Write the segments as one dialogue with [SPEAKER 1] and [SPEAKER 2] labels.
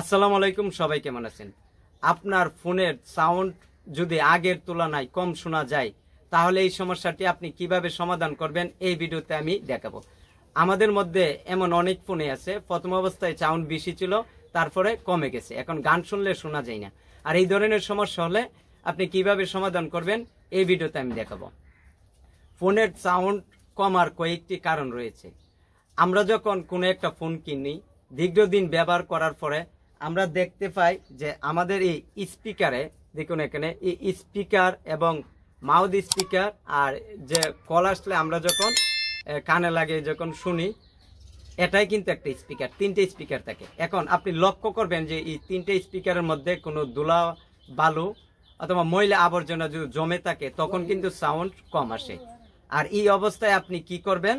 [SPEAKER 1] আসসালামু আলাইকুম সবাই কেমন আছেন আপনার ফোনের সাউন্ড যদি আগের তুলনায় কম শোনা যায় তাহলে এই সমস্যাটি আপনি কিভাবে সমাধান করবেন এই ভিডিওতে আমি দেখাবো আমাদের মধ্যে এমন অনেক ফোনে আছে প্রথম অবস্থায় সাউন্ড বেশি ছিল তারপরে কমে গেছে এখন গান শুনলে শোনা যায় না আর এই ধরনের সমস্যা হলে আপনি কিভাবে সমাধান করবেন এই ভিডিওতে আমি দেখাবো ফোনের সাউন্ড কমার কয়েকটি কারণ রয়েছে আমরা যখন কোনো একটা ফোন কিনি দীর্ঘদিন ব্যবহার করার পরে আমরা দেখতে পাই যে আমাদের এই স্পিকারে দেখুন এখানে এই স্পিকার এবং মাউথ স্পিকার আর যে কল আসলে আমরা যখন কানে লাগে যখন শুনি এটাই কিন্তু একটা স্পিকার তিনটে স্পিকার থাকে এখন আপনি লক্ষ্য করবেন যে এই তিনটে স্পিকারের মধ্যে কোনো দুলা বালু অথবা ময়লা আবর্জনা যদি জমে থাকে তখন কিন্তু সাউন্ড কম আসে আর এই অবস্থায় আপনি কি করবেন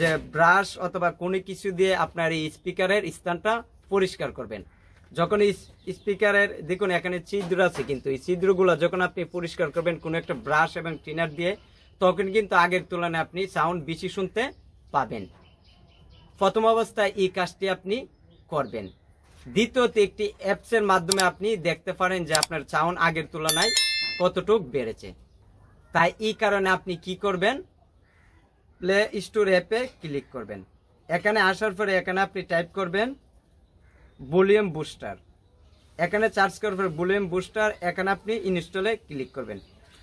[SPEAKER 1] যে ব্রাশ অথবা কোনো কিছু দিয়ে আপনার এই স্পিকারের স্থানটা পরিষ্কার করবেন যখন এই স্পিকারের দেখুন এখানে ছিদ্র আছে কিন্তু এই ছিদ্রগুলো যখন আপনি পরিষ্কার করবেন কোনো একটা ব্রাশ এবং টিনার দিয়ে তখন কিন্তু আগের তুলনায় আপনি সাউন্ড বেশি শুনতে পাবেন প্রথম অবস্থায় এই কাজটি আপনি করবেন দ্বিতীয়ত একটি অ্যাপসের মাধ্যমে আপনি দেখতে পারেন যে আপনার সাউন্ড আগের তুলনায় কতটুক বেড়েছে তাই এই কারণে আপনি কি করবেন প্লে স্টোর অ্যাপে ক্লিক করবেন এখানে আসার পরে এখানে আপনি টাইপ করবেন ভলিউম বুস্টার এখানে চার্জ করার পরে ভলিউম বুস্টার এখানে আপনি ইনস্টলে ক্লিক করবেন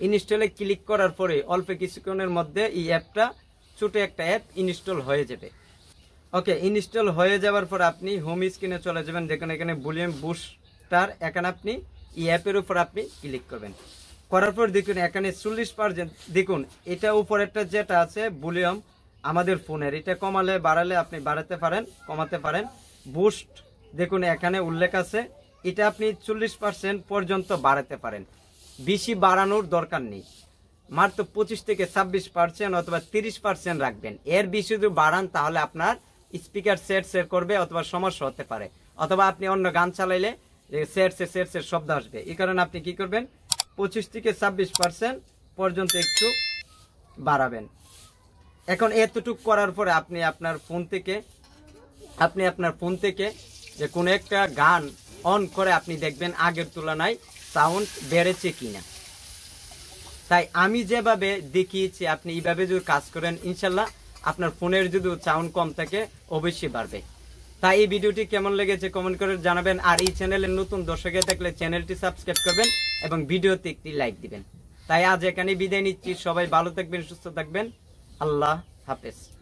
[SPEAKER 1] ইনস্টলে ক্লিক করার পরে অল্প কিছুক্ষণের মধ্যে এই অ্যাপটা ছোটো একটা অ্যাপ ইনস্টল হয়ে যাবে ওকে ইনস্টল হয়ে যাওয়ার পর আপনি হোম স্ক্রিনে চলে যাবেন যেখানে এখানে ভলিউম বুস্টার এখানে আপনি এই অ্যাপের উপর আপনি ক্লিক করবেন করার পর দেখুন এখানে চল্লিশ পার্সেন্ট দেখুন এটা একটা যেটা আছে ভলিউম আমাদের ফোনের এটা কমালে বাড়ালে আপনি বাড়াতে পারেন কমাতে পারেন বুস্ট দেখুন এখানে উল্লেখ আছে এটা আপনি চল্লিশ পার্সেন্ট পর্যন্ত বাড়াতে পারেন বেশি বাড়ানোর দরকার নেই মাত্র পঁচিশ থেকে ছাব্বিশ পার্সেন্ট অথবা তিরিশ পার্সেন্ট রাখবেন এর বেশি যদি বাড়ান তাহলে আপনার স্পিকার সেট সের করবে অথবা সমস্যা হতে পারে অথবা আপনি অন্য গান চালাইলে সেট সে সেট সের শব্দ আসবে এই কারণে আপনি কি করবেন পঁচিশ থেকে ছাব্বিশ পার্সেন্ট পর্যন্ত একটু বাড়াবেন এখন এতটুকু করার পরে আপনি আপনার ফোন থেকে আপনি আপনার ফোন থেকে যে কোনো একটা গান অন করে আপনি দেখবেন আগের তুলনায় সাউন্ড বেড়েছে কিনা তাই আমি যেভাবে দেখিয়েছি আপনি এইভাবে যদি কাজ করেন ইনশাল্লাহ আপনার ফোনের যদি সাউন্ড কম থাকে অবশ্যই বাড়বে তাই এই ভিডিওটি কেমন লেগেছে কমেন্ট করে জানাবেন আর এই চ্যানেলের নতুন দর্শকে থাকলে চ্যানেলটি সাবস্ক্রাইব করবেন এবং ভিডিওতে একটি লাইক দিবেন তাই আজ এখানে বিদায় নিচ্ছি সবাই ভালো থাকবেন সুস্থ থাকবেন আল্লাহ হাফেজ